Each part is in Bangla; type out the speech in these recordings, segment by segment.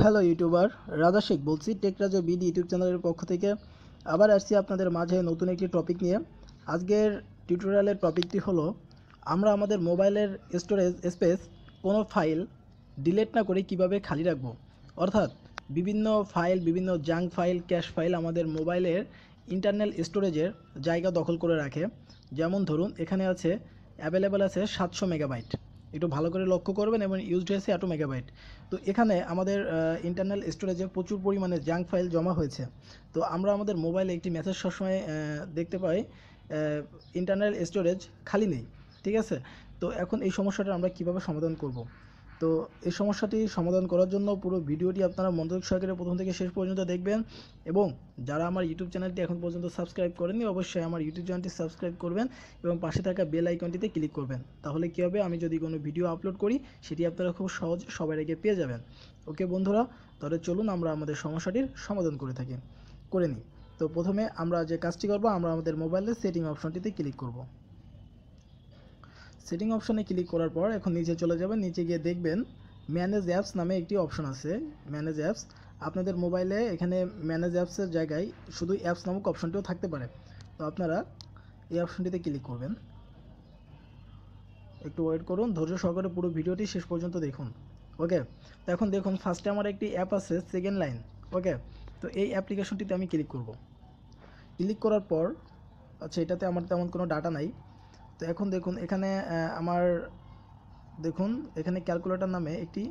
হ্যালো ইউটিউবার রাজা শেখ বলছি টেকরাজা বিডি ইউটিউব চ্যানেলের পক্ষ থেকে আবার আসছি আপনাদের মাঝে নতুন একটি টপিক নিয়ে আজকের টিউটোরিয়ালের টপিকটি হলো আমরা আমাদের মোবাইলের স্টোরেজ স্পেস কোনো ফাইল ডিলেট না করে কিভাবে খালি রাখব অর্থাৎ বিভিন্ন ফাইল বিভিন্ন জাঙ্ক ফাইল ক্যাশ ফাইল আমাদের মোবাইলের ইন্টারনাল স্টোরেজের জায়গা দখল করে রাখে যেমন ধরুন এখানে আছে অ্যাভেলেবেল আছে সাতশো মেগাবাইট একটু ভালো করে লক্ষ্য করবেন এবং ইউজড হয়েছে এত মেগাবাইট তো এখানে আমাদের ইন্টারনাল স্টোরেজে প্রচুর পরিমাণে জাঙ্ক ফাইল জমা হয়েছে তো আমরা আমাদের মোবাইলে একটি মেসেজ সবসময় দেখতে পাই ইন্টারনাল স্টোরেজ খালি নেই ঠিক আছে তো এখন এই সমস্যাটা আমরা কিভাবে সমাধান করব তো এই সমস্যাটি সমাধান করার জন্য পুরো ভিডিওটি আপনারা মনোযোগ সহকারে প্রথম থেকে শেষ পর্যন্ত দেখবেন এবং যারা আমার ইউটিউব চ্যানেলটি এখন পর্যন্ত সাবস্ক্রাইব করেননি অবশ্যই আমার ইউটিউব চ্যানেলটি সাবস্ক্রাইব করবেন এবং পাশে থাকা বেল আইকনটিতে ক্লিক করবেন তাহলে কী হবে আমি যদি কোনো ভিডিও আপলোড করি সেটি আপনারা খুব সহজ সবার আগে পেয়ে যাবেন ওকে বন্ধুরা তাহলে চলুন আমরা আমাদের সমস্যাটির সমাধান করে থাকি করে নিই তো প্রথমে আমরা যে কাজটি করব আমরা আমাদের মোবাইলের সেটিং অপশনটিতে ক্লিক করব সেটিং অপশনে ক্লিক করার পর এখন নিচে চলে যাবেন নিচে গিয়ে দেখবেন ম্যানেজ অ্যাপস নামে একটি অপশন আছে ম্যানেজ অ্যাপস আপনাদের মোবাইলে এখানে ম্যানেজ অ্যাপসের জায়গায় শুধু অ্যাপস নামক অপশনটিও থাকতে পারে তো আপনারা এই অপশনটিতে ক্লিক করবেন একটু ওয়েট করুন ধৈর্য সহকারে পুরো ভিডিওটি শেষ পর্যন্ত দেখুন ওকে তো এখন দেখুন ফার্স্টে আমার একটি অ্যাপ আছে সেকেন্ড লাইন ওকে তো এই অ্যাপ্লিকেশনটিতে আমি ক্লিক করব ক্লিক করার পর আচ্ছা এটাতে আমার তেমন কোনো ডাটা নাই তো এখন দেখুন এখানে আমার দেখুন এখানে ক্যালকুলেটর নামে একটি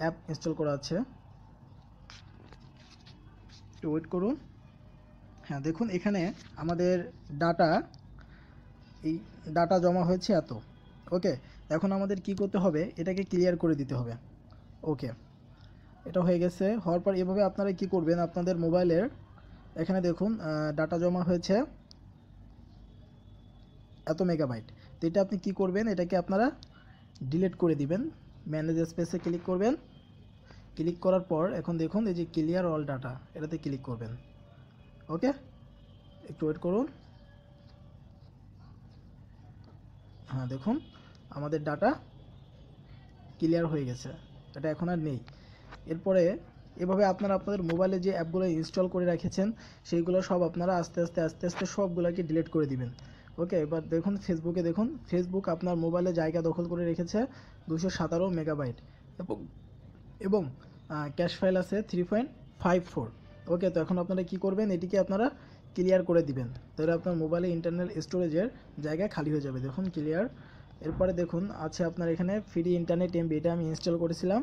অ্যাপ ইনস্টল করা আছে একটু ওয়েট করুন হ্যাঁ দেখুন এখানে আমাদের ডাটা এই ডাটা জমা হয়েছে এত ওকে এখন আমাদের কি করতে হবে এটাকে ক্লিয়ার করে দিতে হবে ওকে এটা হয়ে গেছে হওয়ার পর এভাবে আপনারা কি করবেন আপনাদের মোবাইলের এখানে দেখুন ডাটা জমা হয়েছে এত মেগাবাইট তো এটা আপনি কি করবেন এটাকে আপনারা ডিলেট করে দিবেন ম্যানেজ স্পেসে ক্লিক করবেন ক্লিক করার পর এখন দেখুন এই যে ক্লিয়ার অল ডাটা এটাতে ক্লিক করবেন ওকে একটু ওয়েট করুন হ্যাঁ দেখুন আমাদের ডাটা ক্লিয়ার হয়ে গেছে এটা এখন আর নেই এরপরে এভাবে আপনারা আপনাদের মোবাইলে যে অ্যাপগুলো ইনস্টল করে রেখেছেন সেইগুলো সব আপনারা আস্তে আস্তে আস্তে আস্তে সবগুলোকে ডিলিট করে দিবেন ওকে এবার দেখুন ফেসবুকে দেখুন ফেসবুক আপনার মোবাইলে জায়গা দখল করে রেখেছে দুশো সতেরো মেগাবাইট এবং এবং ক্যাশ ফাইল আছে three point five four okay তো এখন আপনারা কি করবেন এটিকে আপনারা ক্লিয়ার করে দিবেন তাহলে আপনার মোবাইলে ইন্টারনাল স্টোরেজের জায়গা খালি হয়ে যাবে দেখুন ক্লিয়ার এরপরে দেখুন আছে আপনার এখানে ফ্রি ইন্টারনেট এমবি এটা আমি ইনস্টল করেছিলাম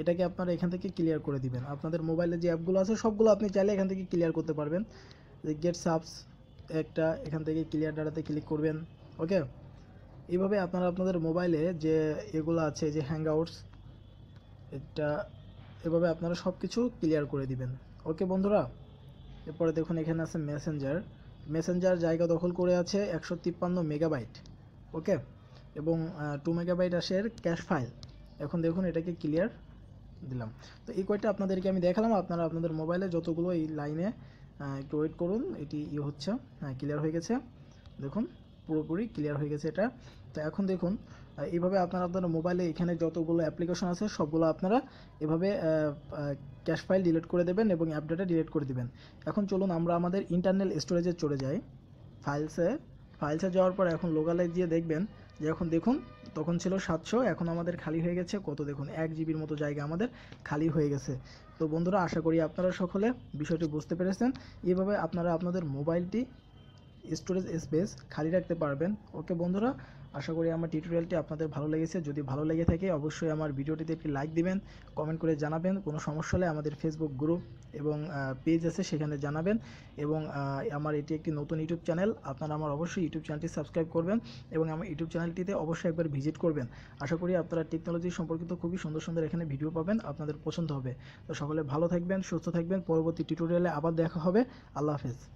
এটাকে আপনারা এখান থেকে ক্লিয়ার করে দিবেন আপনাদের মোবাইলে যে অ্যাপগুলো আছে সবগুলো আপনি চাইলে এখান থেকে ক্লিয়ার করতে পারবেন গেট সাবস একটা এখান থেকে ক্লিয়ার ডাটাতে ক্লিক করবেন ওকে এইভাবে আপনারা আপনাদের মোবাইলে যে এগুলো আছে যে হ্যাংআউটস এটা এভাবে আপনারা সব কিছু ক্লিয়ার করে দিবেন ওকে বন্ধুরা এরপরে দেখুন এখানে আছে মেসেঞ্জার মেসেঞ্জার জায়গা দখল করে আছে একশো তিপ্পান্ন মেগাবাইট ওকে এবং টু মেগাবাইট আসের ক্যাশ ফাইল এখন দেখুন এটাকে ক্লিয়ার দিলাম তো এই কয়টা আপনাদেরকে আমি দেখালাম আপনারা আপনাদের মোবাইলে যতগুলো এই লাইনে একটু ওয়েট করুন এটি ইয়ে হচ্ছে হ্যাঁ ক্লিয়ার হয়ে গেছে দেখুন পুরোপুরি ক্লিয়ার হয়ে গেছে এটা তো এখন দেখুন এইভাবে আপনারা আপনার মোবাইলে এখানে যতগুলো অ্যাপ্লিকেশন আছে সবগুলো আপনারা এভাবে ক্যাশ ফাইল ডিলিট করে দেবেন এবং অ্যাপ ডাটা ডিলিট করে দেবেন এখন চলুন আমরা আমাদের ইন্টারনাল স্টোরেজে চলে যাই ফাইলসে ফাইলসে যাওয়ার পর এখন লোকালে গিয়ে দেখবেন যখন দেখুন তখন ছিল সাতশো এখন আমাদের খালি হয়ে গেছে কত দেখুন এক জিবির মতো জায়গা আমাদের খালি হয়ে গেছে তো বন্ধুরা আশা করি আপনারা সকলে বিষয়টি বুঝতে পেরেছেন এভাবে আপনারা আপনাদের মোবাইলটি স্টোরেজ স্পেস খালি রাখতে পারবেন ওকে বন্ধুরা আশা করি আমার টিউটোরিয়ালটি আপনাদের ভালো লেগেছে যদি ভালো লেগে থাকে অবশ্যই আমার ভিডিওটিতে একটি লাইক দিবেন কমেন্ট করে জানাবেন কোনো সমস্যা হলে আমাদের ফেসবুক গ্রুপ এবং পেজ আছে সেখানে জানাবেন এবং আমার এটি একটি নতুন ইউটিউব চ্যানেল আপনারা আমার অবশ্যই ইউটিউব চ্যানেলটি সাবস্ক্রাইব করবেন এবং আমার ইউটিউব চ্যানেলটিতে অবশ্যই একবার ভিজিট করবেন আশা করি আপনারা টেকনোলজি সম্পর্কিত খুবই সুন্দর সুন্দর এখানে ভিডিও পাবেন আপনাদের পছন্দ হবে তো সকলে ভালো থাকবেন সুস্থ থাকবেন পরবর্তী টিউটোরিয়ালে আবার দেখা হবে আল্লাহ হাফেজ